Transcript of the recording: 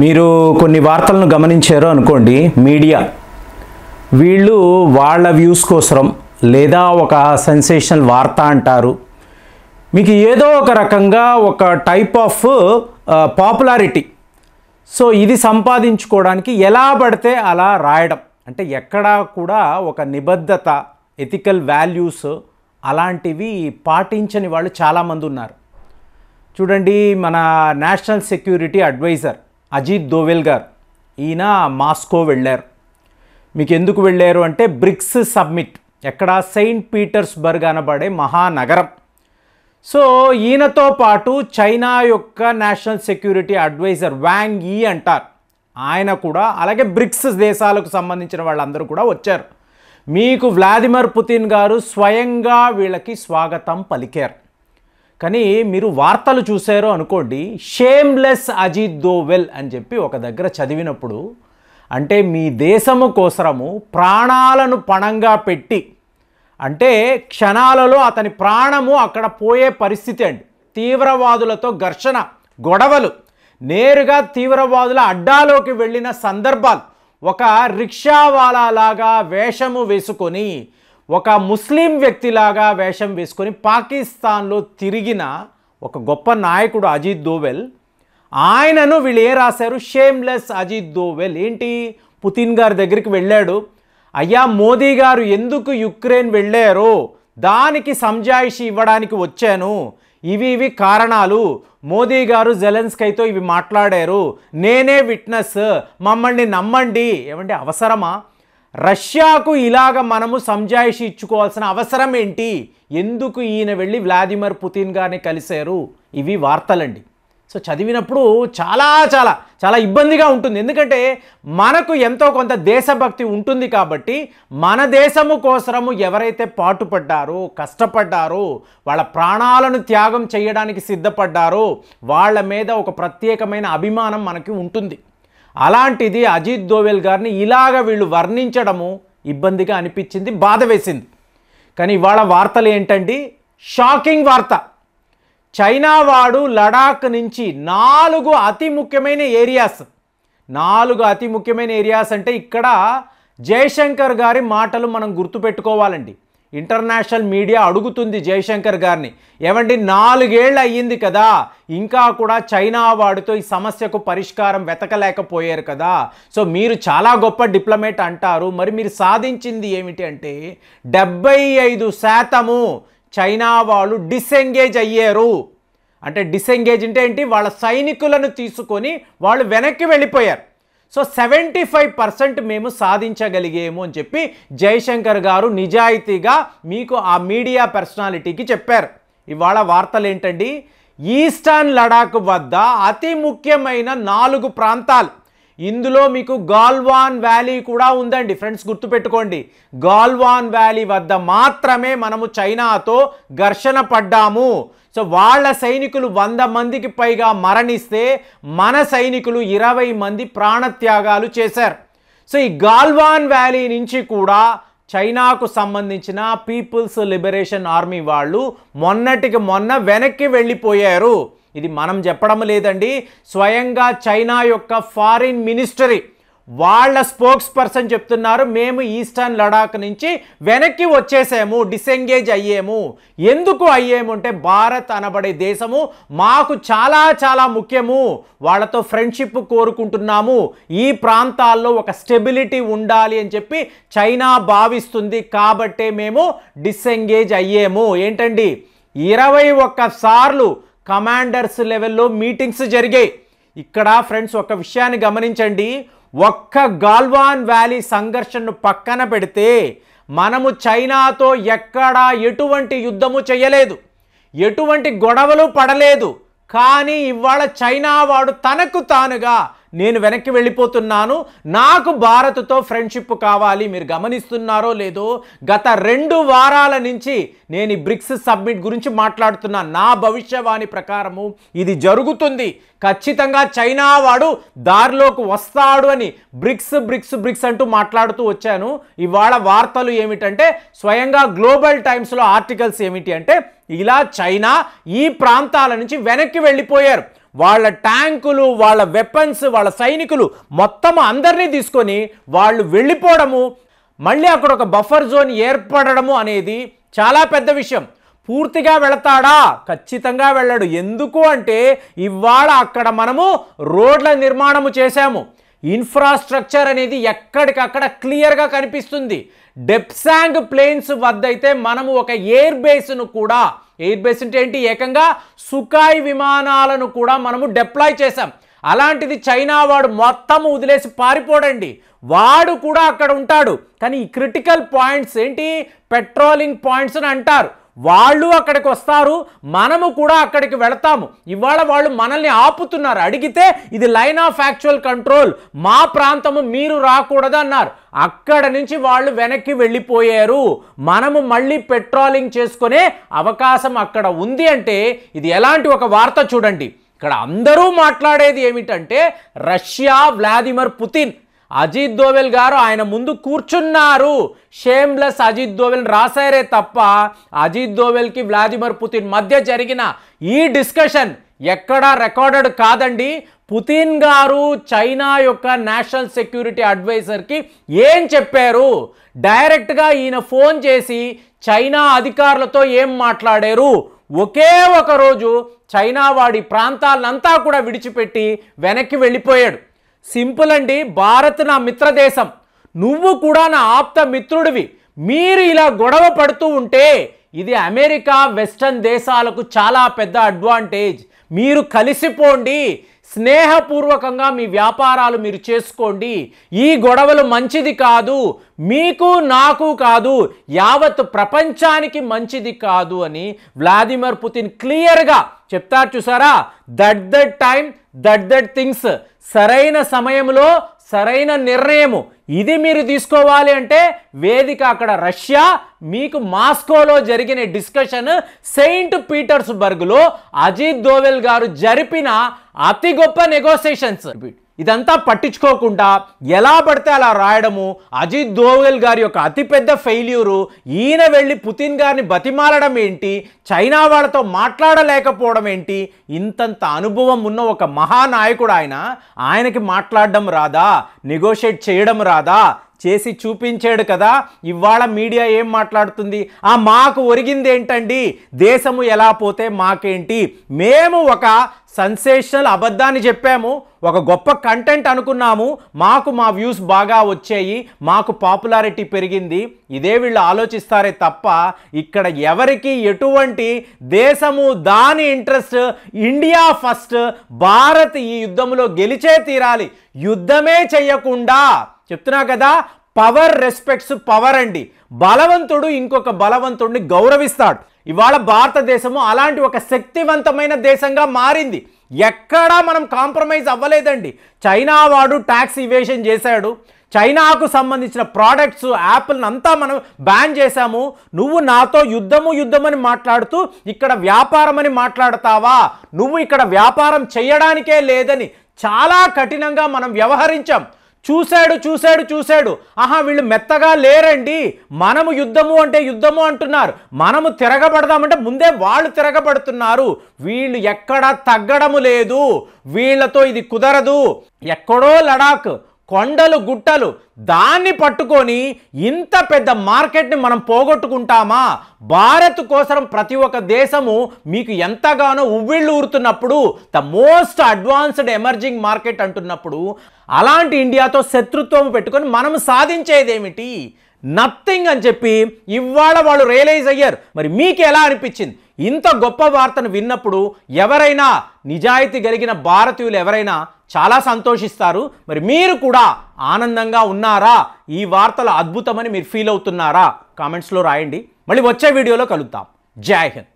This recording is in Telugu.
మీరు కొన్ని వార్తలను గమనించారు అనుకోండి మీడియా వీళ్ళు వాళ్ళ వ్యూస్ కోసరం లేదా ఒక సెన్సేషనల్ వార్త అంటారు మీకు ఏదో ఒక రకంగా ఒక టైప్ ఆఫ్ పాపులారిటీ సో ఇది సంపాదించుకోవడానికి ఎలా పడితే అలా రాయడం అంటే ఎక్కడా కూడా ఒక నిబద్ధత ఎథికల్ వాల్యూస్ అలాంటివి పాటించని వాళ్ళు చాలామంది ఉన్నారు చూడండి మన national security advisor Ajit Doval garu ఈయన మాస్కో వెళ్ళారు మీకు ఎందుకు వెళ్ళారు అంటే బ్రిక్స్ సబ్మిట్ ఎక్కడ సెయింట్ పీటర్స్బర్గ్ అనబడే మహానగరం సో ఈయనతో పాటు చైనా యొక్క నేషనల్ సెక్యూరిటీ అడ్వైజర్ వ్యాంగ్ ఈ అంటారు ఆయన కూడా అలాగే బ్రిక్స్ దేశాలకు సంబంధించిన వాళ్ళందరూ కూడా వచ్చారు మీకు వ్లాదిమిర్ పుతిన్ గారు స్వయంగా వీళ్ళకి స్వాగతం పలికారు కానీ మీరు వార్తలు చూసారో అనుకోండి షేమ్లెస్ అజిత్ దోవెల్ అని చెప్పి ఒక దగ్గర చదివినప్పుడు అంటే మీ దేశము కోసరము ప్రాణాలను పణంగా పెట్టి అంటే క్షణాలలో అతని ప్రాణము అక్కడ పోయే పరిస్థితి అండి తీవ్రవాదులతో ఘర్షణ గొడవలు నేరుగా తీవ్రవాదుల అడ్డాలోకి వెళ్ళిన సందర్భాలు ఒక రిక్షావాలాగా వేషము వేసుకొని ఒక ముస్లిం వ్యక్తిలాగా వేషం వేసుకొని పాకిస్తాన్లో తిరిగిన ఒక గొప్ప నాయకుడు అజిత్ దోవెల్ ఆయనను వీళ్ళు ఏ రాశారు షేమ్లెస్ అజిత్ దోవెల్ ఏంటి పుతిన్ గారి దగ్గరికి వెళ్ళాడు అయ్యా మోదీ గారు ఎందుకు యుక్రెయిన్ వెళ్ళారో దానికి సంజాయిషి ఇవ్వడానికి వచ్చాను ఇవి ఇవి కారణాలు మోదీ గారు జెలెన్స్కైతో ఇవి మాట్లాడారు నేనే విట్నెస్ మమ్మల్ని నమ్మండి ఏమంటే అవసరమా రష్యాకు ఇలాగ మనము సంజాయిషి ఇచ్చుకోవాల్సిన అవసరం ఏంటి ఎందుకు ఈయన వెళ్ళి వ్లాదిమిర్ పుతిన్ గారిని కలిశారు ఇవి వార్తలండి సో చదివినప్పుడు చాలా చాలా చాలా ఇబ్బందిగా ఉంటుంది ఎందుకంటే మనకు ఎంతో కొంత దేశభక్తి ఉంటుంది కాబట్టి మన దేశము కోసము ఎవరైతే పాటుపడ్డారో కష్టపడ్డారో వాళ్ళ ప్రాణాలను త్యాగం చేయడానికి సిద్ధపడ్డారో వాళ్ళ మీద ఒక ప్రత్యేకమైన అభిమానం మనకి ఉంటుంది అలాంటిది అజిత్ దోవెల్ గారిని ఇలాగ వీళ్ళు వర్ణించడము ఇబ్బందిగా అనిపించింది బాధ వేసింది కానీ ఇవాళ వార్తలు ఏంటండి షాకింగ్ వార్త చైనా వాడు లడాక్ నుంచి నాలుగు అతి ముఖ్యమైన ఏరియాస్ నాలుగు అతి ముఖ్యమైన ఏరియాస్ అంటే ఇక్కడ జయశంకర్ గారి మాటలు మనం గుర్తుపెట్టుకోవాలండి ఇంటర్నేషనల్ మీడియా అడుగుతుంది జయశంకర్ గారిని ఏమండి నాలుగేళ్ళు అయ్యింది కదా ఇంకా కూడా చైనా వాడితో ఈ సమస్యకు పరిష్కారం వెతకలేకపోయారు కదా సో మీరు చాలా గొప్ప డిప్లొమేట్ అంటారు మరి మీరు సాధించింది ఏమిటి అంటే డెబ్బై ఐదు శాతము చైనా వాళ్ళు డిసెంగేజ్ అయ్యారు అంటే డిసెంగేజ్ అంటే ఏంటి వాళ్ళ సైనికులను తీసుకొని వాళ్ళు వెనక్కి వెళ్ళిపోయారు సో సెవెంటీ ఫైవ్ పర్సెంట్ మేము సాధించగలిగేము అని చెప్పి జయశంకర్ గారు నిజాయితీగా మీకు ఆ మీడియా పర్సనాలిటీకి చెప్పారు ఇవాళ వార్తలు ఏంటండి ఈస్టర్న్ లడాక్ వద్ద అతి ముఖ్యమైన నాలుగు ప్రాంతాలు ఇందులో మీకు గాల్వాన్ వ్యాలీ కూడా ఉందండి ఫ్రెండ్స్ గుర్తుపెట్టుకోండి గాల్వాన్ వ్యాలీ వద్ద మాత్రమే మనము చైనాతో ఘర్షణ పడ్డాము సో వాళ్ళ సైనికులు వంద మందికి పైగా మరణిస్తే మన సైనికులు ఇరవై మంది ప్రాణత్యాగాలు చేశారు సో ఈ గాల్వాన్ వ్యాలీ నుంచి కూడా చైనాకు సంబంధించిన పీపుల్స్ లిబరేషన్ ఆర్మీ వాళ్ళు మొన్నటికి మొన్న వెనక్కి వెళ్ళిపోయారు ఇది మనం చెప్పడం లేదండి స్వయంగా చైనా యొక్క ఫారిన్ మినిస్టరీ వాళ్ళ స్పోక్స్ పర్సన్ చెప్తున్నారు మేము ఈస్టర్న్ లడాక్ నుంచి వెనక్కి వచ్చేసాము డిసెంగేజ్ అయ్యాము ఎందుకు అంటే భారత్ అనబడే దేశము మాకు చాలా చాలా ముఖ్యము వాళ్ళతో ఫ్రెండ్షిప్ కోరుకుంటున్నాము ఈ ప్రాంతాల్లో ఒక స్టెబిలిటీ ఉండాలి అని చెప్పి చైనా భావిస్తుంది కాబట్టే మేము డిసెంగేజ్ అయ్యాము ఏంటండి ఇరవై ఒక్కసార్లు కమాండర్స్ లెవెల్లో మీటింగ్స్ జరిగాయి ఇక్కడ ఫ్రెండ్స్ ఒక విషయాన్ని గమనించండి ఒక్క గాల్వాన్ వ్యాలీ సంఘర్షణను పక్కన పెడితే మనము చైనాతో ఎక్కడా ఎటువంటి యుద్ధము చేయలేదు ఎటువంటి గొడవలు పడలేదు కానీ ఇవాళ చైనా వాడు తనకు తానుగా నేను వెనక్కి వెళ్ళిపోతున్నాను నాకు భారత్తో ఫ్రెండ్షిప్ కావాలి మీరు గమనిస్తున్నారో లేదో గత రెండు వారాల నుంచి నేను ఈ బ్రిక్స్ సబ్మిట్ గురించి మాట్లాడుతున్నా నా భవిష్యవాణి ప్రకారము ఇది జరుగుతుంది ఖచ్చితంగా చైనా వాడు దారిలోకి వస్తాడు అని బ్రిక్స్ బ్రిక్స్ బ్రిక్స్ అంటూ మాట్లాడుతూ వచ్చాను ఇవాళ వార్తలు ఏమిటంటే స్వయంగా గ్లోబల్ టైమ్స్లో ఆర్టికల్స్ ఏమిటి అంటే ఇలా చైనా ఈ ప్రాంతాల నుంచి వెనక్కి వెళ్ళిపోయారు వాళ్ళ ట్యాంకులు వాళ్ళ వెపన్స్ వాళ్ళ సైనికులు మొత్తం అందరినీ తీసుకొని వాళ్ళు వెళ్ళిపోవడము మళ్ళీ అక్కడ ఒక బఫర్ జోన్ ఏర్పడము అనేది చాలా పెద్ద విషయం పూర్తిగా వెళతాడా ఖచ్చితంగా వెళ్ళాడు ఎందుకు అంటే ఇవాళ అక్కడ మనము రోడ్ల నిర్మాణము చేశాము ఇన్ఫ్రాస్ట్రక్చర్ అనేది ఎక్కడికక్కడ క్లియర్గా కనిపిస్తుంది డెప్సాంగ్ ప్లేన్స్ వద్ద అయితే మనము ఒక ఎయిర్ బేస్ను కూడా ఎయిర్ బేస్ అంటే ఏంటి ఏకంగా సుఖాయ్ విమానాలను కూడా మనము డిప్లాయ్ చేశాం అలాంటిది చైనా వాడు మొత్తం వదిలేసి పారిపోడండి వాడు కూడా అక్కడ ఉంటాడు కానీ ఈ క్రిటికల్ పాయింట్స్ ఏంటి పెట్రోలింగ్ పాయింట్స్ అని అంటారు వాళ్ళు అక్కడికి వస్తారు మనము కూడా అక్కడికి వెళతాము ఇవాళ వాళ్ళు మనల్ని ఆపుతున్నారు అడిగితే ఇది లైన్ ఆఫ్ యాక్చువల్ కంట్రోల్ మా ప్రాంతము మీరు రాకూడదు అన్నారు అక్కడ నుంచి వాళ్ళు వెనక్కి వెళ్ళిపోయారు మనము మళ్ళీ పెట్రోలింగ్ చేసుకునే అవకాశం అక్కడ ఉంది అంటే ఇది ఎలాంటి ఒక వార్త చూడండి ఇక్కడ అందరూ మాట్లాడేది ఏమిటంటే Russia Vladimir Putin Ajit Doval garu ఆయన ముందు కూర్చున్నారు షేమ్లెస్ అజిత్ దోవెల్ రాశారే తప్ప అజిత్ దోవెల్కి వ్లాదిమిర్ పుతిన్ మధ్య జరిగిన ఈ డిస్కషన్ ఎక్కడా రికార్డెడ్ కాదండి పుతిన్ గారు చైనా యొక్క నేషనల్ సెక్యూరిటీ అడ్వైజర్కి ఏం చెప్పారు డైరెక్ట్గా ఈయన ఫోన్ చేసి చైనా అధికారులతో ఏం మాట్లాడారు ఒకే ఒక రోజు చైనా వాడి ప్రాంతాలంతా కూడా విడిచిపెట్టి వెనక్కి వెళ్ళిపోయాడు సింపుల్ అండి భారత్ నా మిత్రదేశం నువ్వు కూడా నా ఆప్త మిత్రుడివి మీరు ఇలా గొడవ పడుతూ ఉంటే ఇది అమెరికా వెస్టర్న్ దేశాలకు చాలా పెద్ద అడ్వాంటేజ్ మీరు కలిసిపోండి స్నేహపూర్వకంగా మీ వ్యాపారాలు మీరు చేసుకోండి ఈ గొడవలు మంచిది కాదు మీకు నాకు కాదు యావత్ ప్రపంచానికి మంచిది కాదు అని వ్లాదిమిర్ పుతిన్ క్లియర్గా చెప్తారు చూసారా that that time that that things సరైన సమయంలో సరైన నిర్ణయము ఇది మీరు తీసుకోవాలి అంటే వేదిక అక్కడ రష్యా మీకు మాస్కోలో జరిగిన డిస్కషన్ సెయింట్ పీటర్స్బర్గ్లో అజిత్ దోవెల్ గారు జరిపిన అతి గొప్ప నెగోసియేషన్స్ ఇదంతా పట్టించుకోకుండా ఎలా పడితే అలా రాయడము అజిత్ దోవెల్ గారి యొక్క అతిపెద్ద ఫెయిల్యూరు ఈయన వెళ్ళి పుతిన్ గారిని బతిమాలడం ఏంటి చైనా వాళ్ళతో మాట్లాడలేకపోవడం ఏంటి ఇంతంత అనుభవం ఉన్న ఒక మహానాయకుడు ఆయన ఆయనకి మాట్లాడడం రాదా నెగోషియేట్ చేయడం రాదా చేసి చూపించాడు కదా ఇవాళ మీడియా ఏం మాట్లాడుతుంది ఆ మాకు ఒరిగింది ఏంటండి దేశము ఎలా పోతే మాకేంటి మేము ఒక సన్సేషనల్ అబద్ధాన్ని చెప్పాము ఒక గొప్ప కంటెంట్ అనుకున్నాము మాకు మా వ్యూస్ బాగా వచ్చాయి మాకు పాపులారిటీ పెరిగింది ఇదే వీళ్ళు ఆలోచిస్తారే తప్ప ఇక్కడ ఎవరికి ఎటువంటి దేశము దాని ఇంట్రెస్ట్ ఇండియా ఫస్ట్ భారత్ ఈ యుద్ధంలో గెలిచే తీరాలి యుద్ధమే చేయకుండా చెప్తున్నా కదా పవర్ రెస్పెక్ట్స్ పవర్ అండి బలవంతుడు ఇంకొక బలవంతుడిని గౌరవిస్తాడు ఇవాళ భారతదేశము అలాంటి ఒక శక్తివంతమైన దేశంగా మారింది ఎక్కడా మనం కాంప్రమైజ్ అవ్వలేదండి చైనా వాడు ట్యాక్స్ ఇవేషన్ చేశాడు చైనాకు సంబంధించిన ప్రోడక్ట్స్ యాపిల్ని అంతా మనం బ్యాన్ చేశాము నువ్వు నాతో యుద్ధము యుద్ధమని మాట్లాడుతూ ఇక్కడ వ్యాపారం అని మాట్లాడతావా నువ్వు ఇక్కడ వ్యాపారం చేయడానికే లేదని చాలా కఠినంగా మనం వ్యవహరించాం చూశాడు చూశాడు చూశాడు ఆహా వీళ్ళు మెత్తగా లేరండి మనము యుద్ధము అంటే యుద్ధము అంటున్నారు మనము తిరగబడదామంటే ముందే వాళ్ళు తిరగబడుతున్నారు వీళ్ళు ఎక్కడా తగ్గడము లేదు వీళ్ళతో ఇది కుదరదు ఎక్కడో లడాక్ కొండలు గుట్టలు దాన్ని పట్టుకొని ఇంత పెద్ద మార్కెట్ని మనం పోగొట్టుకుంటామా భారత్ కోసం ప్రతి ఒక్క దేశము మీకు ఎంతగానో ఉవ్విళ్ళు ఊరుతున్నప్పుడు the most advanced emerging market అంటున్నప్పుడు అలాంటి ఇండియాతో శత్రుత్వం పెట్టుకొని మనం సాధించేదేమిటి నథింగ్ అని చెప్పి ఇవాళ వాళ్ళు రియలైజ్ అయ్యారు మరి మీకు ఎలా అనిపించింది ఇంత గొప్ప వార్తను విన్నప్పుడు ఎవరైనా నిజాయితీ కలిగిన భారతీయులు ఎవరైనా చాలా సంతోషిస్తారు మరి మీరు కూడా ఆనందంగా ఉన్నారా ఈ వార్తలు అద్భుతమని మీరు ఫీల్ అవుతున్నారా కామెంట్స్లో రాయండి మళ్ళీ వచ్చే వీడియోలో కలుద్దాం జై హింద్